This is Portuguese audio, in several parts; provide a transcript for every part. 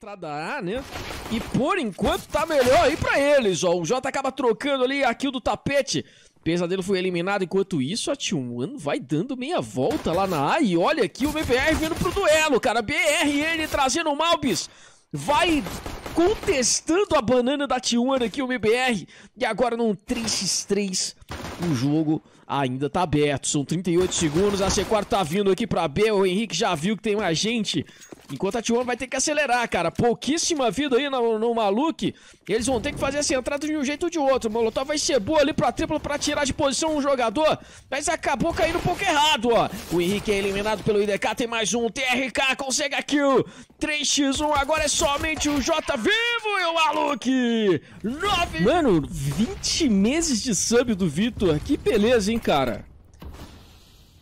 entrada A, né? E por enquanto tá melhor aí pra eles, ó. O J acaba trocando ali a kill do tapete. Pesadelo foi eliminado, enquanto isso a T1 vai dando meia volta lá na A e olha aqui o BBR vindo pro duelo, cara. BRN trazendo o Malbis, vai contestando a banana da T1 aqui o MBR e agora num 3x3 o jogo ainda tá aberto, são 38 segundos, a C4 tá vindo aqui pra B, o Henrique já viu que tem mais gente Enquanto a T1 vai ter que acelerar, cara. Pouquíssima vida aí no, no Maluque. Eles vão ter que fazer essa entrada de um jeito ou de outro. O Molotov vai ser boa ali pra triplo pra tirar de posição um jogador. Mas acabou caindo um pouco errado, ó. O Henrique é eliminado pelo IDK. Tem mais um. TRK consegue a kill. 3x1. Agora é somente o J vivo e o Maluque. 9... Mano, 20 meses de sub do Vitor. Que beleza, hein, cara.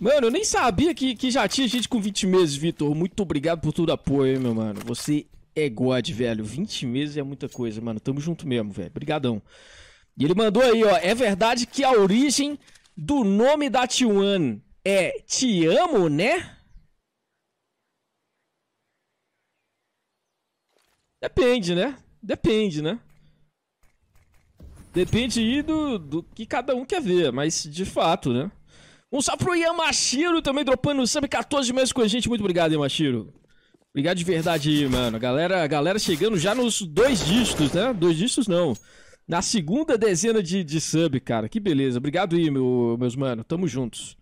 Mano, eu nem sabia que, que já tinha gente com 20 meses, Vitor. Muito obrigado por todo o apoio, meu mano. Você é God, velho. 20 meses é muita coisa, mano. Tamo junto mesmo, velho. Obrigadão. E ele mandou aí, ó. É verdade que a origem do nome da Tiwan é Te Amo, né? Depende, né? Depende, né? Depende do, do que cada um quer ver, mas de fato, né? Um salve pro Yamashiro também dropando o sub 14 meses com a gente. Muito obrigado, Yamashiro. Obrigado de verdade, mano. Galera, galera chegando já nos dois discos né? Dois discos não. Na segunda dezena de, de sub, cara. Que beleza. Obrigado aí, meu, meus mano. Tamo juntos.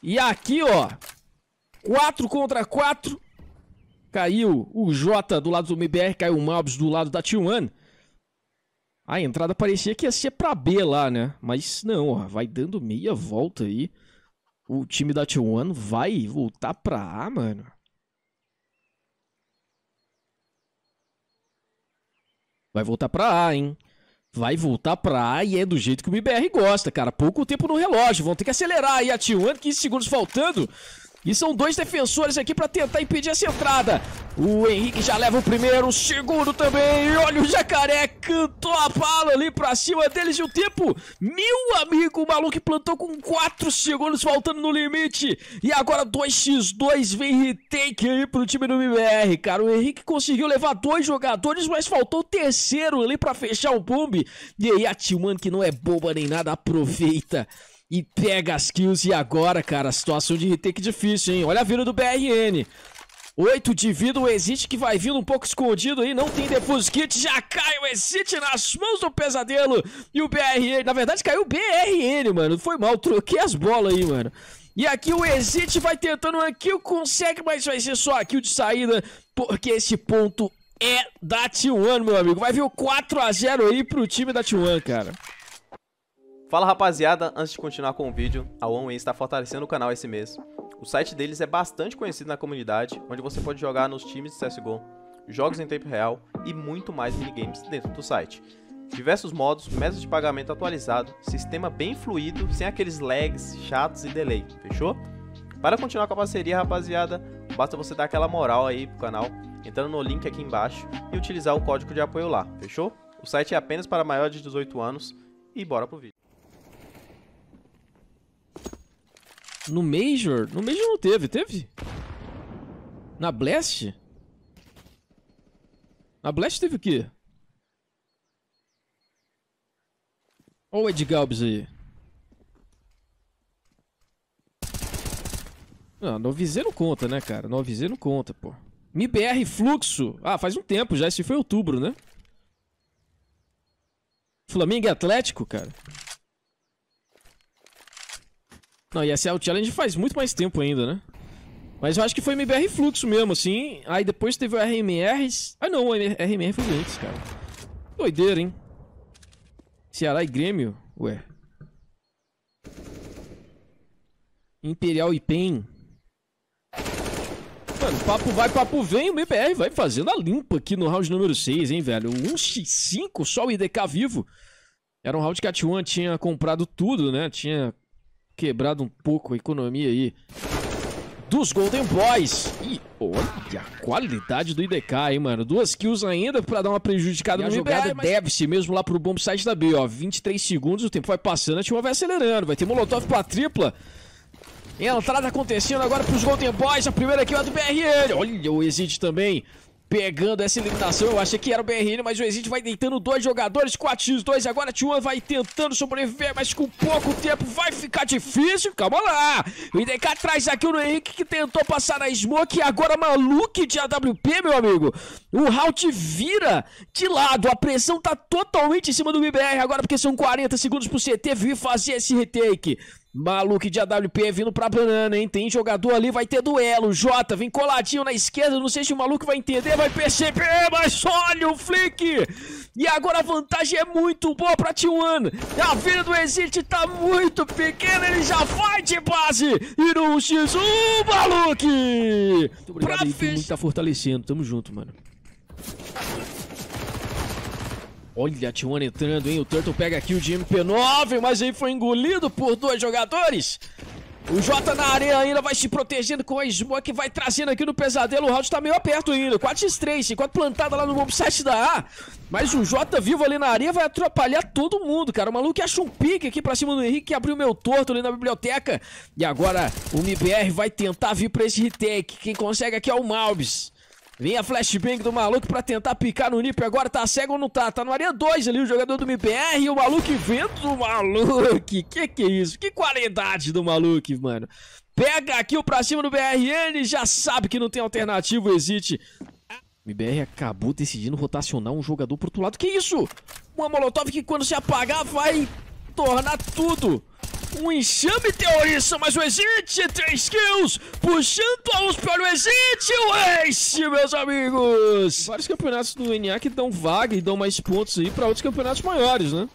E aqui, ó. 4 contra 4. Caiu o Jota do lado do MBR, caiu o Malbs do lado da T1. A entrada parecia que ia ser pra B lá, né? Mas não, ó, vai dando meia volta aí. O time da T1 vai voltar pra A, mano. Vai voltar pra A, hein? vai voltar pra A e é do jeito que o MBR gosta, cara. Pouco tempo no relógio, vão ter que acelerar aí a T1, 15 segundos faltando. E são dois defensores aqui para tentar impedir essa entrada. O Henrique já leva o primeiro, o segundo também. E olha o Jacaré, cantou a bala ali para cima deles. E o tempo, meu amigo, o maluco plantou com 4 segundos faltando no limite. E agora 2x2, vem retake aí pro time do MBR, cara. O Henrique conseguiu levar dois jogadores, mas faltou o terceiro ali para fechar o bombe. E aí a Tilman, que não é boba nem nada, aproveita e pega as kills. E agora, cara, situação de retake difícil, hein? Olha a vira do BRN. 8 de vida, o Exit que vai vindo um pouco escondido aí, não tem defuse kit, já cai o Exit nas mãos do pesadelo e o BRN, na verdade caiu o BRN, mano, foi mal, troquei as bolas aí, mano. E aqui o Exit vai tentando uma kill, consegue, mas vai ser só a kill de saída, porque esse ponto é da T1, meu amigo. Vai vir o 4x0 aí pro time da T1, cara. Fala rapaziada, antes de continuar com o vídeo, a OneWay está fortalecendo o canal esse mês. O site deles é bastante conhecido na comunidade, onde você pode jogar nos times de CSGO, jogos em tempo real e muito mais minigames dentro do site. Diversos modos, métodos de pagamento atualizado, sistema bem fluido, sem aqueles lags chatos e delay, fechou? Para continuar com a parceria, rapaziada, basta você dar aquela moral aí pro canal, entrando no link aqui embaixo e utilizar o código de apoio lá, fechou? O site é apenas para maiores de 18 anos e bora pro vídeo. No Major? No Major não teve, teve? Na Blast? Na Blast teve o quê? Olha o Ed Galbis aí. Não, ah, Novizer não conta, né, cara? Novizer não conta, pô. MBR Fluxo. Ah, faz um tempo já. Esse foi outubro, né? Flamengo e Atlético, cara. Não, e essa o Challenge faz muito mais tempo ainda, né? Mas eu acho que foi MBR Fluxo mesmo, assim. Aí depois teve o RMR. Ah, não, o RMR foi antes, cara. Doideira, hein? Ceará e Grêmio? Ué. Imperial e PEN. Mano, papo vai, papo vem. O MBR vai fazendo a limpa aqui no round número 6, hein, velho? 1x5, só o IDK vivo. Era um round que a T1 tinha comprado tudo, né? Tinha quebrado um pouco a economia aí dos Golden Boys. E olha a qualidade do IDK, hein, mano. Duas kills ainda para dar uma prejudicada e no jogada é mas... deve-se mesmo lá pro bomb site da B, ó. 23 segundos, o tempo vai passando, a Timon vai acelerando. Vai ter Molotov pra tripla. Entrada acontecendo agora pros Golden Boys. A primeira aqui é do BRL. Olha o Exit também pegando essa eliminação. Eu achei que era o BRN, mas o Exit vai deitando dois jogadores, 4x2. Agora T1 vai tentando sobreviver, mas com pouco tempo vai ficar difícil. Calma lá. O IDK atrás aqui o Henrique que tentou passar na Smoke. E agora maluco de AWP, meu amigo. O Halt vira de lado. A pressão tá totalmente em cima do BBR agora, porque são 40 segundos pro CT vir fazer esse retake. Maluco de AWP é vindo pra banana, hein? Tem jogador ali, vai ter duelo. Jota vem coladinho na esquerda, não sei se o maluco vai entender, vai perceber, mas olha o flick! E agora a vantagem é muito boa pra T1. A vida do Exit tá muito pequena, ele já vai de base! E no X1, maluque! Muito obrigado, pra fech... muito tá fortalecendo, tamo junto, mano. Olha a t entrando, hein? O Turtle pega aqui o de MP9, mas aí foi engolido por dois jogadores. O Jota na areia ainda vai se protegendo com a Smoke, vai trazendo aqui no pesadelo. O round tá meio aperto ainda. 4x3, enquanto plantada lá no bombsite da A. Mas o Jota vivo ali na areia vai atrapalhar todo mundo, cara. O maluco acha um pique aqui pra cima do Henrique, que abriu meu torto ali na biblioteca. E agora o MBR vai tentar vir pra esse retake. Quem consegue aqui é o Malbis. Vem a flashbang do maluco pra tentar picar no Nip. Agora tá cego ou não tá? Tá no área 2 ali o jogador do MBR E o maluco vendo o maluco. Que que é isso? Que qualidade do maluco, mano. Pega aqui o pra cima do BRN. Já sabe que não tem alternativa, existe. MBR acabou decidindo rotacionar um jogador pro outro lado. Que isso? Uma Molotov que quando se apagar vai tornar tudo. Um enxame terrorista, mas o Exit, 3 kills, puxando a USP para o Exit, o Ace, meus amigos! Vários campeonatos do NA que dão vaga e dão mais pontos aí para outros campeonatos maiores, né?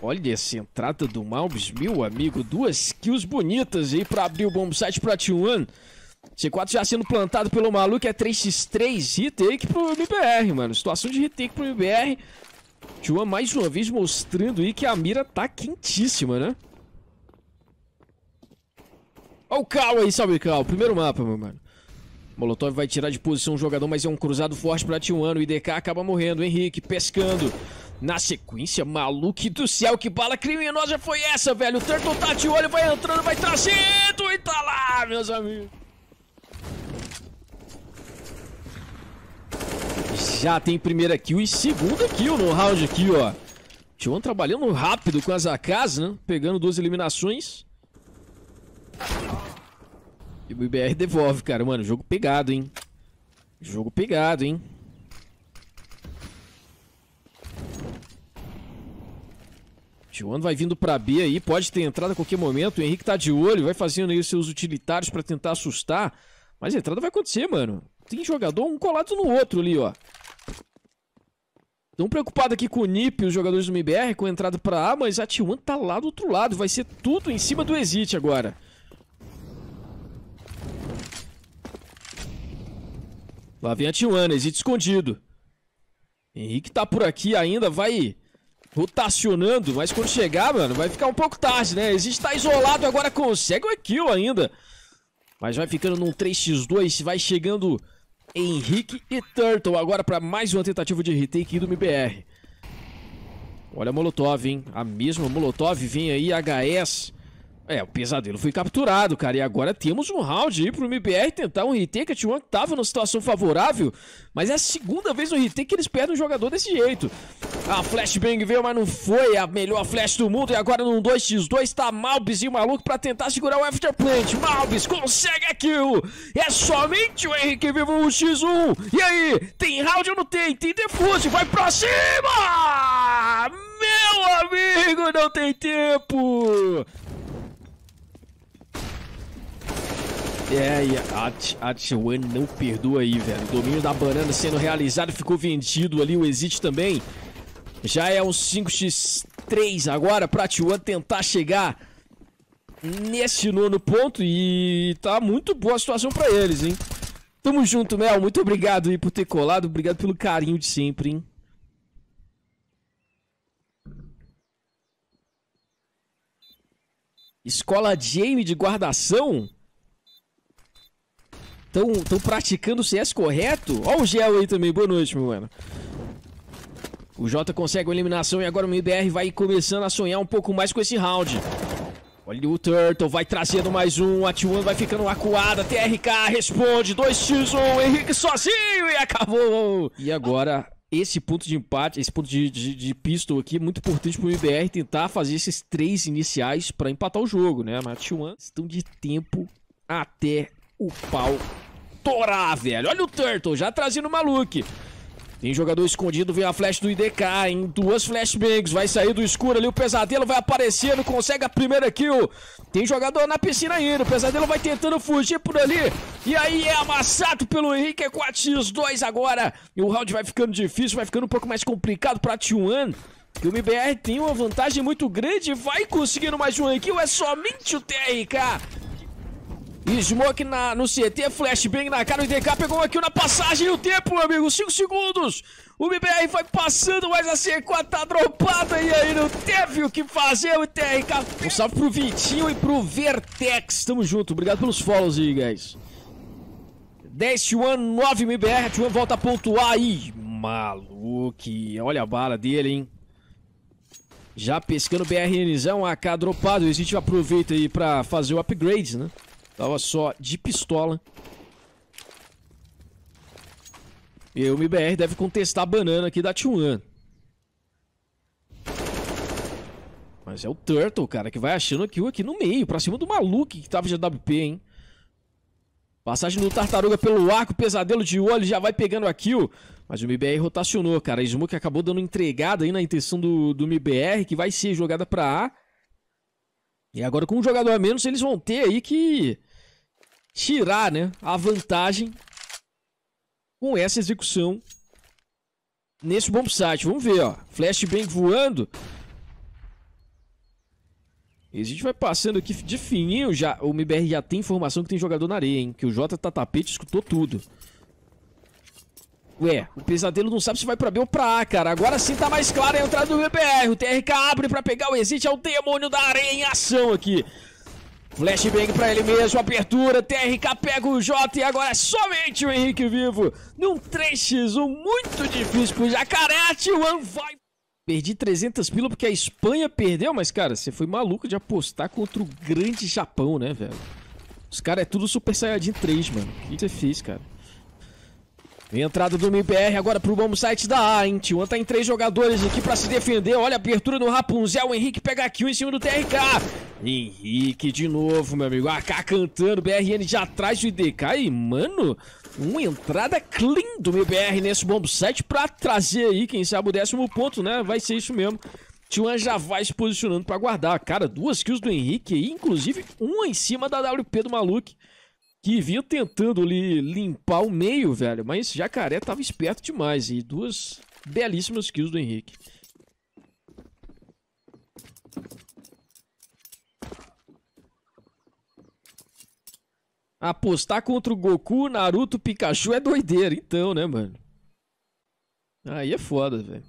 Olha essa entrada do Malbis, meu amigo, duas kills bonitas aí para abrir o bombsite para T1. C4 já sendo plantado pelo maluco, é 3x3, retake pro MBR, mano. Situação de retake pro MBR, Juan mais uma vez mostrando aí que a mira tá quentíssima, né? Olha o Cal aí, salve Cal. Primeiro mapa, meu mano. Molotov vai tirar de posição o jogador, mas é um cruzado forte pra T1. O IDK acaba morrendo. Henrique pescando. Na sequência, maluco do céu, que bala criminosa foi essa, velho? O Turtle tá de olho, vai entrando, vai trazendo e tá lá, meus amigos. Já tem primeira kill e segunda kill no round aqui, ó. Tion trabalhando rápido com as AKs, né? Pegando duas eliminações. E o IBR devolve, cara. Mano, jogo pegado, hein? Jogo pegado, hein? Tion vai vindo pra B aí. Pode ter entrada a qualquer momento. O Henrique tá de olho. Vai fazendo aí os seus utilitários pra tentar assustar. Mas a entrada vai acontecer, mano. Tem jogador um colado no outro ali, ó. Não preocupado aqui com o Nip, os jogadores do MBR, com a entrada pra A, mas a T1 tá lá do outro lado. Vai ser tudo em cima do Exit agora. Lá vem a T1, né? Exit escondido. Henrique tá por aqui ainda, vai rotacionando, mas quando chegar, mano, vai ficar um pouco tarde, né? Exit tá isolado, agora consegue o kill ainda. Mas vai ficando num 3x2, vai chegando Henrique e Turtle agora para mais uma tentativa de retake do MBR. Olha a Molotov, hein? A mesma Molotov vem aí, HS é, o pesadelo foi capturado, cara. E agora temos um round aí pro MBR tentar um retake. A T1 tava numa situação favorável, mas é a segunda vez no retake que eles perdem um jogador desse jeito. É a flashbang veio, mas não foi a melhor flash do mundo. E agora num 2x2 tá Malbis e o maluco pra tentar segurar o Afterplant. Malbis consegue a kill. É somente o Henrique vivo o X1. E aí, tem round ou não tem? Tem defuse, vai pra cima! Meu amigo, não tem tempo! É, e a, a T1 não perdoa aí, velho. O domínio da banana sendo realizado, ficou vendido ali, o Exit também. Já é um 5x3 agora pra T1 tentar chegar nesse nono ponto e tá muito boa a situação pra eles, hein? Tamo junto, Mel. Muito obrigado aí por ter colado, obrigado pelo carinho de sempre, hein? Escola Jamie de guardação? estão praticando o CS correto? Ó o gel aí também, boa noite, meu mano. O Jota consegue uma eliminação e agora o MBR vai começando a sonhar um pouco mais com esse round. Olha o Turtle, vai trazendo mais um, a T1 vai ficando acuada, TRK responde, 2x1, Henrique sozinho e acabou! E agora, esse ponto de empate, esse ponto de, de, de pistol aqui, é muito importante pro MBR tentar fazer esses três iniciais para empatar o jogo, né? Mas a T1 estão de tempo até o pau estourar, velho. Olha o Turtle, já trazendo o Maluque. Tem jogador escondido, vem a flash do IDK, em duas flashbangs, vai sair do escuro ali, o Pesadelo vai aparecendo, consegue a primeira kill. Tem jogador na piscina ainda, o Pesadelo vai tentando fugir por ali, e aí é amassado pelo Henrique, é 4x2 agora. E o round vai ficando difícil, vai ficando um pouco mais complicado pra T1. E o MBR tem uma vantagem muito grande, vai conseguindo mais um kill, é somente o TRK. Smoke na, no CT, flashbang na cara, o IDK pegou um kill na passagem e o tempo, amigo, 5 segundos. O BBR vai passando, mas a C4 tá dropada e aí não teve o que fazer o TRK. Um salve pro Vitinho e pro Vertex, tamo junto, obrigado pelos follows aí, guys. 10 T1, 9 MBR, T1 volta a pontuar aí. Maluque, olha a bala dele, hein. Já pescando BRNzão, AK dropado, o Exit aproveita aí pra fazer o upgrade, né. Tava só de pistola. E o MBR deve contestar a banana aqui da T1. Mas é o Turtle, cara, que vai achando a kill aqui no meio, pra cima do maluco que tava de AWP, hein? Passagem do Tartaruga pelo arco, pesadelo de olho, já vai pegando a kill. Mas o MBR rotacionou, cara. A Smoke acabou dando entregada aí na intenção do, do MBR, que vai ser jogada pra A. E agora com um jogador a menos, eles vão ter aí que tirar né, a vantagem com essa execução nesse bombsite Vamos ver, ó. Flashbang voando. E a gente vai passando aqui de fininho já. O MBR já tem informação que tem jogador na areia, hein? Que o Jota tá tapete, escutou tudo. Ué, o pesadelo não sabe se vai pra B ou pra A, cara. Agora sim tá mais claro a entrada do MBR. O TRK abre pra pegar o Exit. É o demônio da areia em ação aqui. Flashbang pra ele mesmo, abertura, TRK pega o Jota e agora é somente o Henrique vivo. Num 3x1 muito difícil pro Jacaré, T1 vai... Perdi 300 pila porque a Espanha perdeu, mas cara, você foi maluco de apostar contra o grande Japão, né, velho? Os caras é tudo Super Saiyajin 3, mano. O que você fez, cara? Vem entrada do MBR agora pro bom site da A, hein? Tiwan tá em três jogadores aqui pra se defender. Olha a abertura do Rapunzel. O Henrique pega aqui um em cima do TRK. Henrique de novo, meu amigo. AK cantando, BRN já atrás do IDK. E, mano, uma entrada clean do meu BR nesse bombo 7 pra trazer aí, quem sabe, o décimo ponto, né? Vai ser isso mesmo. Tiwan já vai se posicionando pra guardar. Cara, duas kills do Henrique aí, inclusive uma em cima da WP do maluco Que vinha tentando ali limpar o meio, velho. Mas Jacaré tava esperto demais. E duas belíssimas kills do Henrique. Apostar contra o Goku, Naruto, Pikachu é doideira, então, né, mano? Aí é foda, velho.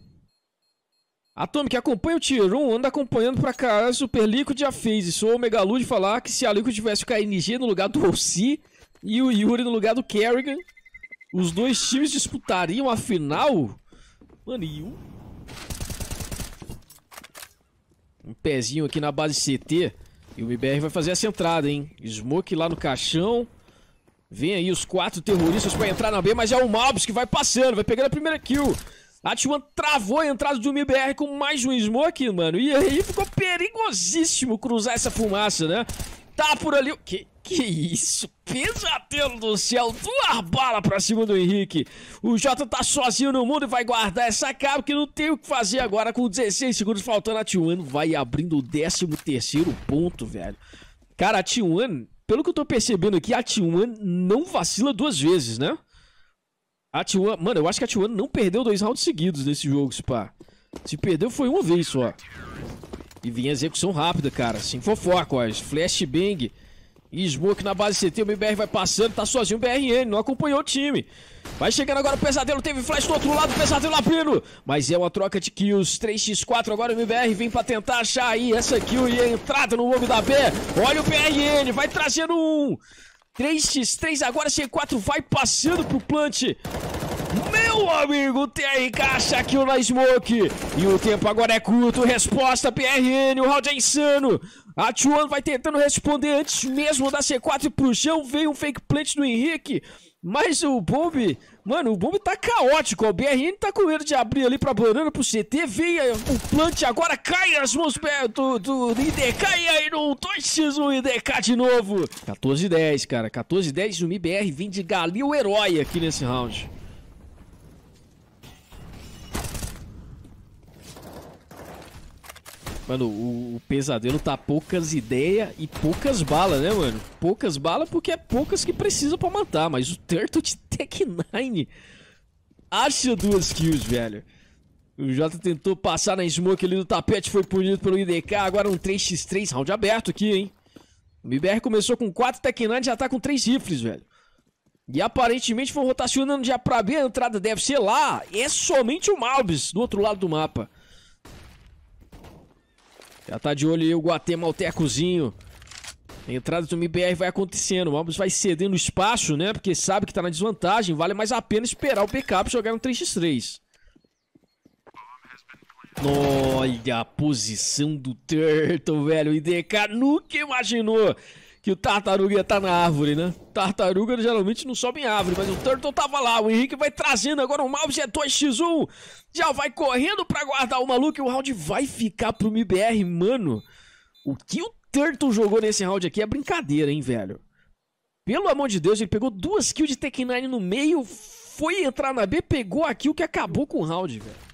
Atomic, acompanha o Tier 1, anda acompanhando pra caralho, Super Liquid já fez. sou o Megalude falar que se a Liquid tivesse o KNG no lugar do Ossi e o Yuri no lugar do Kerrigan, os dois times disputariam a final? Mano, e um... Um pezinho aqui na base CT. E o MBR vai fazer essa entrada, hein? Smoke lá no caixão. Vem aí os quatro terroristas para entrar na B, mas é o Malbus que vai passando, vai pegando a primeira kill. A T1 travou a entrada do MBR com mais um smoke, mano. E aí ficou perigosíssimo cruzar essa fumaça, né? tá por ali. Que, que isso? Pesadelo do céu! Duas balas pra cima do Henrique. O Jota tá sozinho no mundo e vai guardar essa cara que não tem o que fazer agora. Com 16 segundos faltando, a Tiwan vai abrindo o 13 terceiro ponto, velho. Cara, a Tiwan, pelo que eu tô percebendo aqui, a Tiwan não vacila duas vezes, né? A Tiwan, mano, eu acho que a Tiwan não perdeu dois rounds seguidos nesse jogo, Spa. Se perdeu foi uma vez só. E vinha execução rápida, cara. Sem fofoca, ó. Flashbang. E Smoke na base CT, o MBR vai passando, tá sozinho o BRN, não acompanhou o time. Vai chegando agora o Pesadelo, teve flash do outro lado, o Pesadelo abrindo. Mas é uma troca de kills, 3x4 agora o MBR vem pra tentar achar aí essa kill e a entrada no logo da B. Olha o BRN, vai trazendo um. 3x3 agora, C4 vai passando pro plant. Boa, amigo aqui o na Smoke. E o tempo agora é curto. Resposta PRN, o round é insano. A Chuan vai tentando responder antes mesmo da C4 pro chão. Veio um fake plant do Henrique. Mas o Bomb, mano, o Bomb tá caótico. O BRN tá com medo de abrir ali pra banana pro CT. Vem o plant agora, cai as mãos perto do, do IDK e aí no 2x1 IDK de novo. 14-10, cara. 14-10 o MIBR vem de Galil o herói aqui nesse round. Mano, o, o, pesadelo tá poucas ideias e poucas balas, né, mano? Poucas balas porque é poucas que precisa pra matar, mas o Turtle Tech 9 acha duas kills, velho. O Jota tentou passar na smoke ali do tapete, foi punido pelo IDK. Agora um 3x3, round aberto aqui, hein? O MBR começou com 4 Tekken já tá com 3 rifles, velho. E aparentemente foi rotacionando já pra B, a entrada deve ser lá. É somente o Malbis, do outro lado do mapa. Já tá de olho aí o Guatemaltecozinho. A entrada do MBR vai acontecendo. O Albus vai cedendo espaço, né? Porque sabe que tá na desvantagem. Vale mais a pena esperar o backup jogar no 3x3. Olha a posição do Turtle, velho. O IDK nunca imaginou que o tartaruga ia estar tá na árvore, né? Tartaruga geralmente não sobe em árvore, mas o Turtle tava lá. O Henrique vai trazendo agora um mouse é 2x1. Já vai correndo para guardar o maluco e o round vai ficar pro MBR, mano. O que o Turtle jogou nesse round aqui é brincadeira, hein, velho? Pelo amor de Deus, ele pegou duas kills de Tekken 9 no meio, foi entrar na B, pegou a kill que acabou com o round, velho.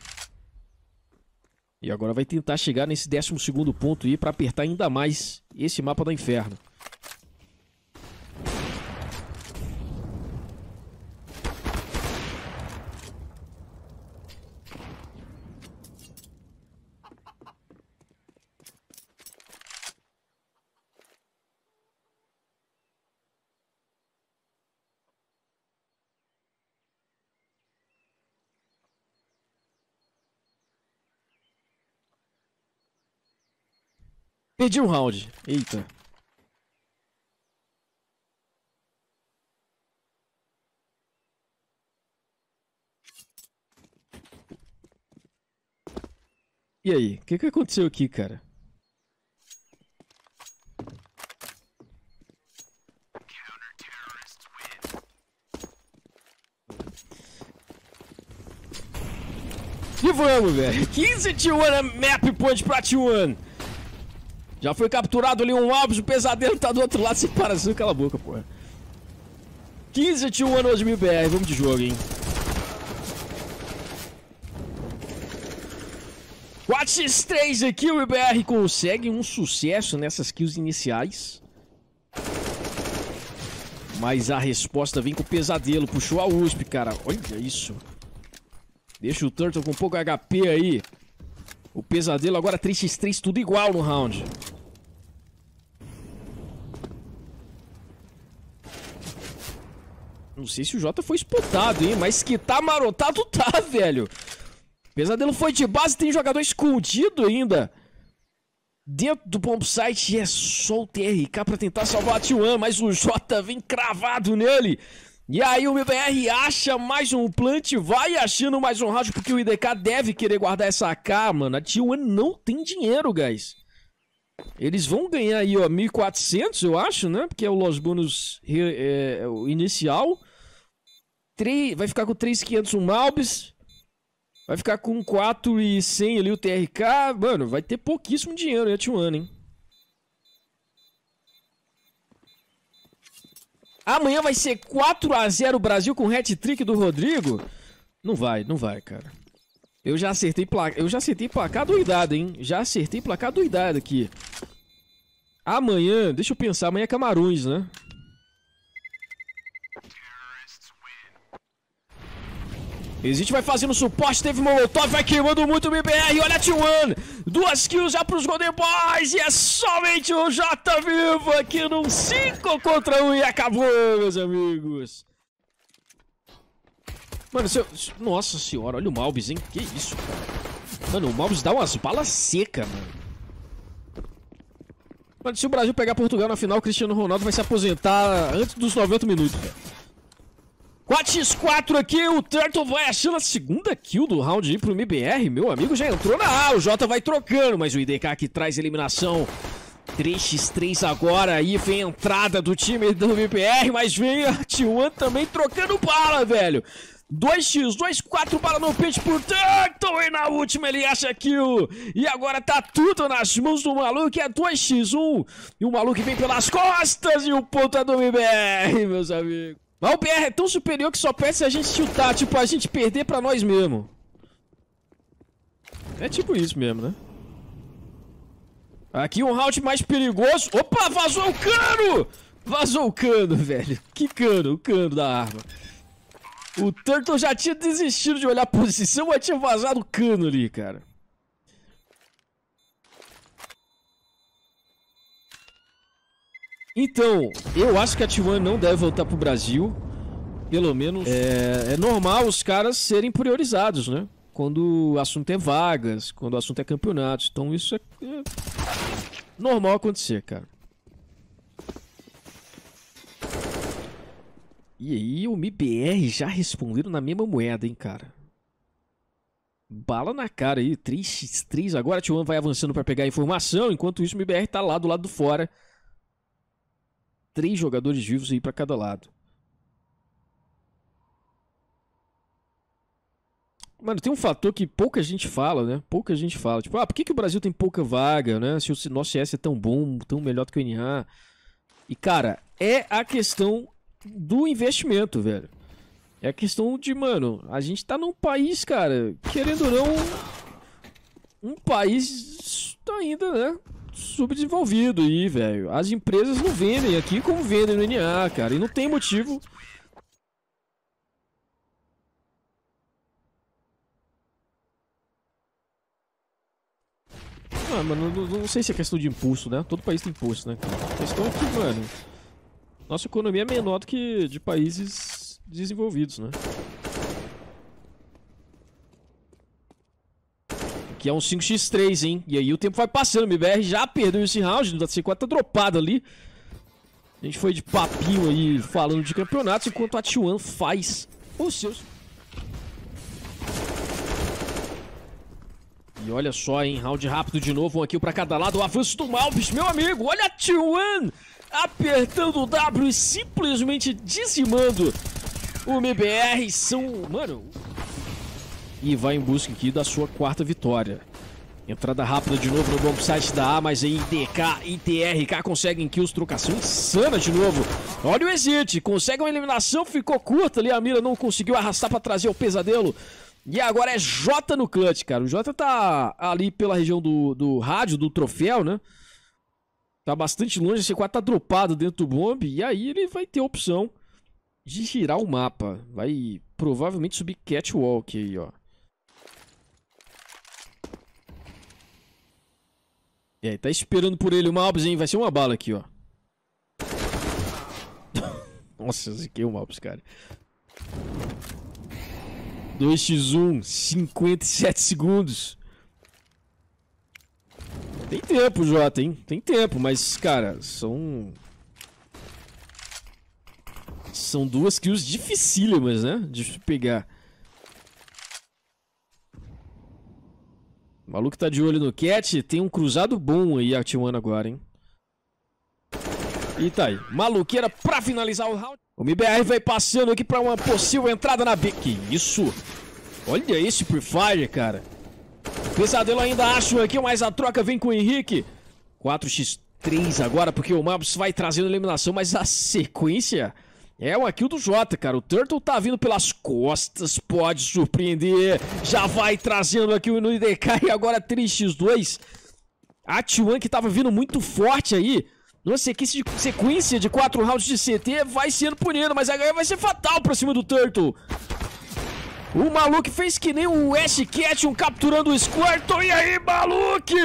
E agora vai tentar chegar nesse 12 ponto aí para apertar ainda mais esse mapa do inferno. perdi um round. Eita. E aí, o que, que aconteceu aqui, cara? E vamos, velho. 15 T1 map point pra T1. Já foi capturado ali um Alves, o pesadelo tá do outro lado. Se para, assim, cala a boca, porra. 15 tio 1 anos de mil BR, vamos de jogo, hein. 4x3 aqui, o IBR consegue um sucesso nessas kills iniciais. Mas a resposta vem com o pesadelo. Puxou a USP, cara. Olha isso. Deixa o Turtle com pouco HP aí. O pesadelo agora 3x3, tudo igual no round. Não sei se o Jota foi espotado, hein? Mas que tá marotado, tá, velho. Pesadelo foi de base, tem jogador escondido ainda. Dentro do bomb site é só o TRK pra tentar salvar a T1, mas o Jota vem cravado nele. E aí o MBR acha mais um plant, vai achando mais um rádio, porque o IDK deve querer guardar essa AK, mano. A T1 não tem dinheiro, guys. Eles vão ganhar aí, ó, 1.400, eu acho, né? Porque é o Los Bonus é, é, o inicial. 3, vai ficar com 3,500 o Malbis, vai ficar com 4,100 ali o TRK. Mano, vai ter pouquíssimo dinheiro né, ano, hein? Amanhã vai ser 4 a 0 Brasil com hat-trick do Rodrigo? Não vai, não vai, cara. Eu já acertei placar, eu já acertei placar doidado, hein? Já acertei placar doidado aqui. Amanhã, deixa eu pensar, amanhã é Camarões, né? Exit vai fazendo suporte, teve Molotov, vai queimando muito o BBR, olha a T1, duas kills já pros Golden Boys, e é somente o J vivo aqui num 5 contra 1 um, e acabou, meus amigos. Mano, seu... nossa senhora, olha o Malbis, hein, que isso, cara. Mano, o Malbis dá umas balas secas, mano. Mano, se o Brasil pegar Portugal na final, o Cristiano Ronaldo vai se aposentar antes dos 90 minutos, cara. 4x4 aqui, o Turtle vai achando a segunda kill do round aí pro MBR. Meu amigo já entrou na A, o Jota vai trocando, mas o IDK que traz eliminação. 3x3 agora, aí vem a entrada do time do MBR, mas vem a T1 também trocando bala, velho. 2x2, 4 bala no pitch por Turtle e na última ele acha kill. E agora tá tudo nas mãos do maluco, é 2x1. E o maluco vem pelas costas e o ponto é do MBR, meus amigos. Mas o BR é tão superior que só peça a gente chutar, tipo, a gente perder pra nós mesmo. É tipo isso mesmo, né? Aqui um round mais perigoso. Opa, vazou o cano! Vazou o cano, velho. Que cano? O cano da arma. O Turtle já tinha desistido de olhar a posição, mas tinha vazado o cano ali, cara. Então, eu acho que a T1 não deve voltar pro Brasil. Pelo menos é, é normal os caras serem priorizados, né? Quando o assunto é vagas, quando o assunto é campeonatos. Então isso é, é normal acontecer, cara. E aí, o MBR já responderam na mesma moeda, hein, cara. Bala na cara aí, 3x3. Agora a T1 vai avançando para pegar a informação, enquanto isso o MBR tá lá do lado do fora três jogadores vivos aí para cada lado. Mano, tem um fator que pouca gente fala, né? Pouca gente fala. Tipo, ah, por que, que o Brasil tem pouca vaga, né? Se o nosso CS é tão bom, tão melhor do que o NA. E, cara, é a questão do investimento, velho. É a questão de, mano, a gente tá num país, cara, querendo ou não, um país ainda, tá né? subdesenvolvido aí, velho. As empresas não vendem aqui como vendem no NA, cara. E não tem motivo Ah, mano, não, não, sei se é questão de impulso, né? Todo país tem imposto, né? A questão é que, mano, nossa economia é menor do que de países desenvolvidos, né? Que é um 5x3, hein? E aí o tempo vai passando. O MBR já perdeu esse round. O C4 tá dropado ali. A gente foi de papinho aí falando de campeonatos, enquanto a T1 faz os seus. E olha só, hein? Round rápido de novo. Um aqui pra cada lado. O avanço do Malbis, meu amigo. Olha a T1 apertando o W e simplesmente dizimando o MBR. São, mano, e vai em busca aqui da sua quarta vitória. Entrada rápida de novo no bom site da A, mas aí DK e TRK conseguem kills, trocação insana de novo. Olha o Exit, consegue uma eliminação, ficou curta ali, a mira não conseguiu arrastar para trazer o pesadelo. E agora é Jota no clutch, cara. O Jota tá ali pela região do, do rádio, do troféu, né? Tá bastante longe, esse 4 tá dropado dentro do bomb, e aí ele vai ter a opção de girar o mapa. Vai provavelmente subir Catwalk aí, ó. E aí, tá esperando por ele o Alps, hein? Vai ser uma bala aqui, ó. Nossa, ziquei o Alps, cara. 2x1, 57 segundos. Tem tempo, Jota, hein? Tem tempo, mas, cara, são... São duas kills dificílimas, né? De pegar. O maluco tá de olho no Cat, tem um cruzado bom aí ativando agora, hein? E tá aí, maluqueira pra finalizar o round. O MBR vai passando aqui pra uma possível entrada na B. Que isso? Olha esse Free Fire, cara. Pesadelo ainda acho aqui, mas a troca vem com o Henrique. 4x3 agora, porque o Mabs vai trazendo eliminação, mas a sequência... É o kill do Jota, cara. O Turtle tá vindo pelas costas, pode surpreender. Já vai trazendo aqui o NDK e agora 3x2. A T1 que tava vindo muito forte aí. Numa sequência de 4 rounds de CT, vai sendo punido, mas a ganha vai ser fatal pra cima do Turtle. O maluco fez que nem o Ash um capturando o Squirtle. E aí, maluco?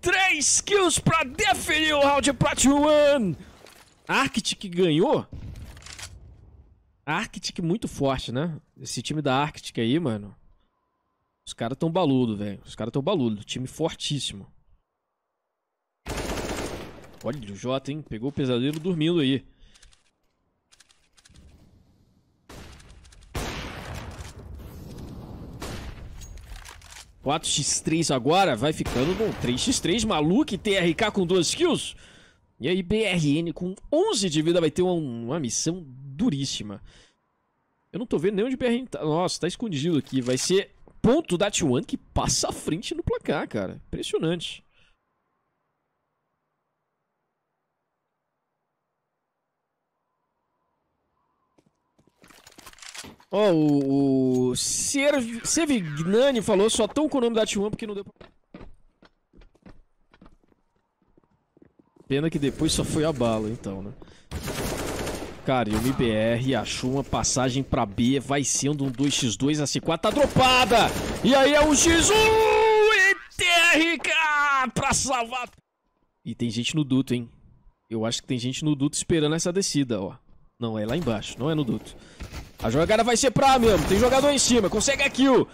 3 kills pra definir o round pra T1. Arctic ganhou Arctic muito forte, né? Esse time da Arctic aí, mano. Os caras tão baludo, velho. Os caras tão baludo. Time fortíssimo. Olha o Jota, hein? Pegou o pesadelo dormindo aí. Quatro x 3 agora, vai ficando com 3x3, maluco, e TRK com duas kills. E aí, BRN com 11 de vida vai ter uma, uma missão duríssima. Eu não tô vendo nem onde o BR tá. Nossa, tá escondido aqui. Vai ser ponto da T1 que passa à frente no placar, cara. Impressionante. Ó, oh, o Serv... Sevignani falou só tão com o nome da T1 porque não deu pra... Pena que depois só foi a bala, então, né? Cara, e o MBR achou uma passagem pra B, vai sendo um 2x2, a C4 tá dropada! E aí é um X1! ETRK! Pra salvar... E tem gente no duto, hein? Eu acho que tem gente no duto esperando essa descida, ó. Não, é lá embaixo, não é no duto. A jogada vai ser pra mesmo, tem jogador em cima, consegue a kill!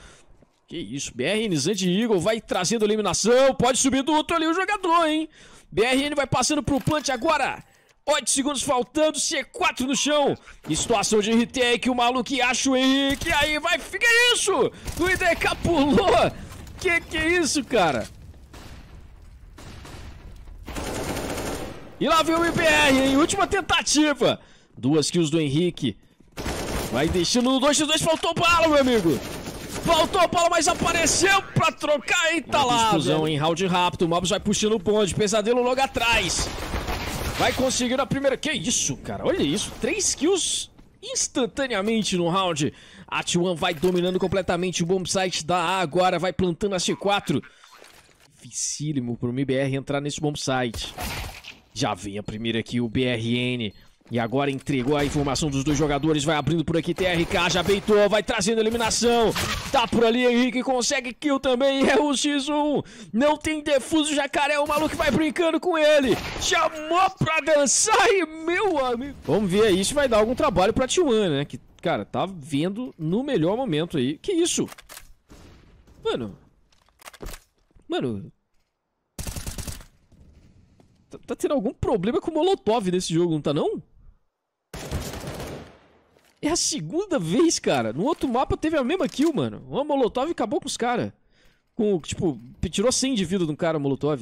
Que isso, BRN de Eagle vai trazendo eliminação, pode subir do outro ali o jogador, hein? BRN vai passando pro plant agora. 8 segundos faltando, C4 no chão. Que situação de retake, que o maluco acha o Henrique. Aí vai, fica isso! O IDK pulou. Que que é isso, cara? E lá vem o IBR, hein? Última tentativa. Duas kills do Henrique. Vai deixando no 2x2, faltou bala, meu amigo. Faltou a bola, mas apareceu pra trocar e tá lá. Explosão em round rápido, o Mobs vai puxando o bonde, pesadelo logo atrás. Vai conseguir a primeira. Que isso, cara? Olha isso. Três kills instantaneamente no round. A T1 vai dominando completamente o bombsite da A agora. Vai plantando a C4. Dificílimo para o MBR entrar nesse bombsite. Já vem a primeira aqui, o BRN. E agora entregou a informação dos dois jogadores, vai abrindo por aqui, TRK já beitou, vai trazendo eliminação. Tá por ali, Henrique consegue kill também, é o X1. Não tem defuso, Jacaré, o maluco vai brincando com ele. Chamou pra dançar e meu amigo. Vamos ver aí se vai dar algum trabalho pra T1, né? Que, cara, tá vendo no melhor momento aí. Que isso? Mano. Mano. Tá, tá tendo algum problema com o Molotov nesse jogo, não tá não? É a segunda vez, cara. No outro mapa teve a mesma kill, mano. Uma molotov e acabou com os caras. Com, tipo, tirou 100 de vida de um cara, molotov.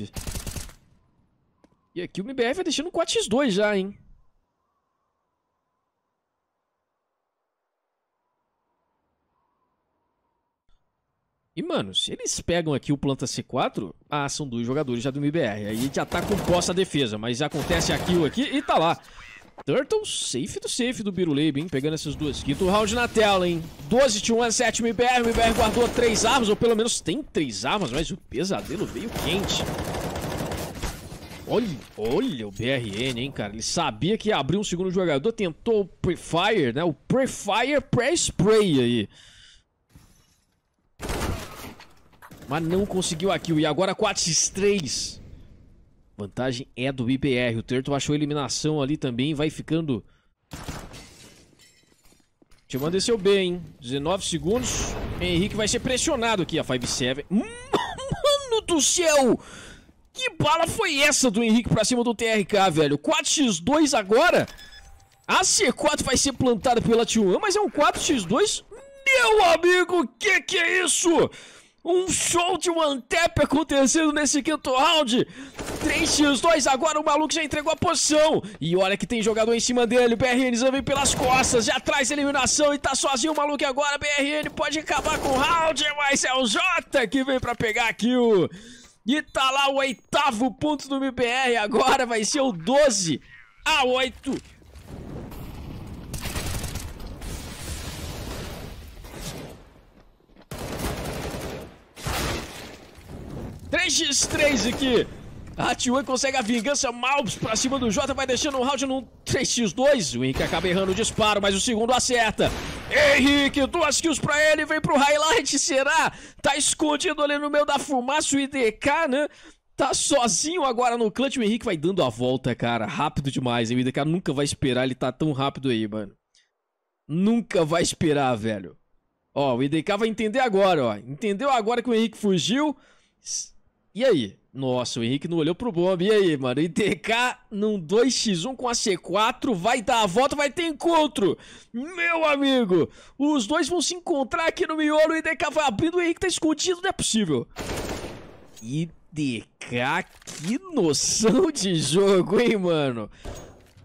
E aqui o MBF vai é deixando 4x2 já, hein. E, mano, se eles pegam aqui o planta C4, ah, são dois jogadores já do MBR. Aí já tá posse a defesa, mas acontece a kill aqui e tá lá. Turtle safe do safe do Biruleib, hein? Pegando essas duas. Quinto round na tela, hein? 12 de 1 a 7 MBR. MBR guardou três armas, ou pelo menos tem três armas, mas o pesadelo veio quente. Olha, olha o BRN, hein, cara. Ele sabia que ia abrir um segundo jogador, tentou o Prefire, né? O Prefire pré-spray aí. Mas não conseguiu a kill. E agora 4x3. Vantagem é do IBR. O Turtle achou a eliminação ali também. Vai ficando... Te mandei seu hein? 19 segundos. Henrique vai ser pressionado aqui. A 5-7. Mano do céu! Que bala foi essa do Henrique pra cima do TRK, velho? 4x2 agora? A C4 vai ser plantada pela T1, mas é um 4x2? Meu amigo, que que é isso? Um show de one tap acontecendo nesse quinto round. 3x2, agora o maluco já entregou a poção E olha que tem jogador em cima dele. O BRN vem pelas costas, já traz eliminação e tá sozinho o maluco agora. BRN pode acabar com o round, mas é o Jota que vem pra pegar aqui o E tá lá o oitavo ponto do MBR, Agora vai ser o 12 a 8. 3x3 aqui. A T1 consegue a vingança, Malbs pra cima do Jota, vai deixando um round num 3x2. O Henrique acaba errando o disparo, mas o segundo acerta. Henrique, duas kills pra ele, vem pro highlight, será? Tá escondido ali no meio da fumaça o IDK, né? Tá sozinho agora no clutch, o Henrique vai dando a volta, cara. Rápido demais, hein? O IDK nunca vai esperar, ele tá tão rápido aí, mano. Nunca vai esperar, velho. Ó, o IDK vai entender agora, ó. Entendeu agora que o Henrique fugiu... E aí? Nossa, o Henrique não olhou pro bombe. E aí, mano? ITK num 2x1 com a C4. Vai dar a volta, vai ter encontro. Meu amigo, os dois vão se encontrar aqui no miolo. O IDK vai abrindo, o Henrique tá escondido, não é possível. IDK, que noção de jogo, hein, mano?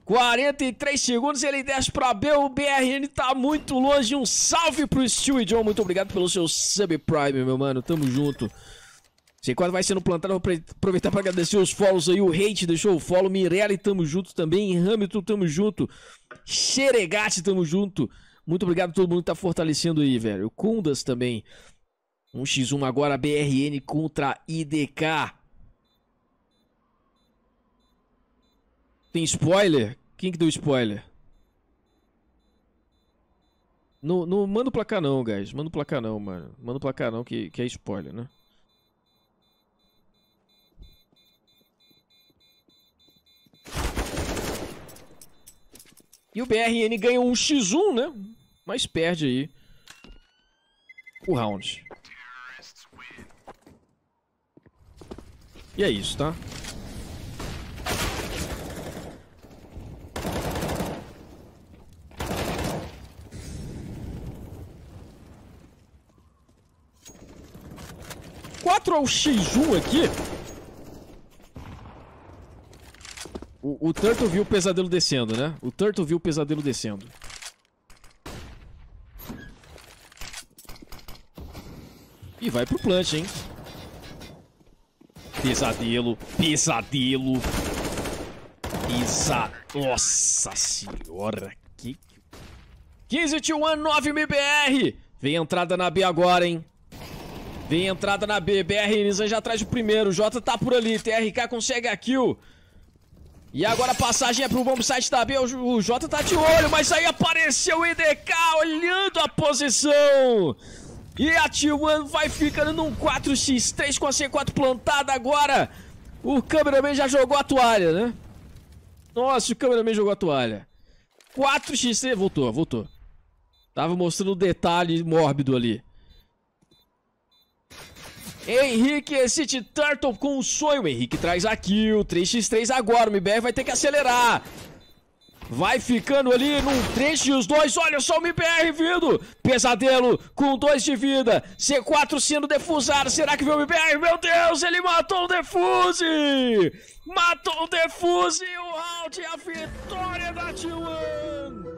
43 segundos, ele desce pra B, o BRN tá muito longe. Um salve pro Steel e John, muito obrigado pelo seu subprime, meu mano. Tamo junto. Sei quando vai sendo plantado, vou aproveitar para agradecer os follows aí. O Hate deixou o follow. Mirelli, tamo junto também. Hamilton, tamo junto. Xeregate, tamo junto. Muito obrigado a todo mundo que tá fortalecendo aí, velho. Kundas também. 1x1 agora, BRN contra IDK. Tem spoiler? Quem que deu spoiler? Não, não manda o placar não, guys. Manda o placar não, mano. Manda o placar não, que, que é spoiler, né? E o BRN ganha um X1, né? Mas perde aí o round. E é isso, tá? Quatro ao X1 aqui O, Turtle viu o pesadelo descendo, né? O Turtle viu o pesadelo descendo. E vai pro plant, hein? Pesadelo, pesadelo. Pesa... Nossa senhora, que... 15 t 9 MBR. Vem entrada na B agora, hein? Vem entrada na B, BR Nizan já atrás o primeiro, J tá por ali, TRK consegue a kill. E agora a passagem é pro bom site da B. O Jota tá de olho, mas aí apareceu o EDK olhando a posição. E a T1 vai ficando num 4x3 com a C4 plantada agora. O cameraman já jogou a toalha, né? Nossa, o cameraman jogou a toalha. 4x3, voltou, voltou. Tava mostrando o um detalhe mórbido ali. Henrique, esse Turtle com um sonho. O Henrique traz aqui o 3x3 agora. O MBR vai ter que acelerar. Vai ficando ali num 3x2. Olha só o MBR vindo. Pesadelo com 2 de vida. C4 sendo defusado. Será que viu o MBR? Meu Deus, ele matou o defuse. Matou o defuse. O round é a vitória da T1.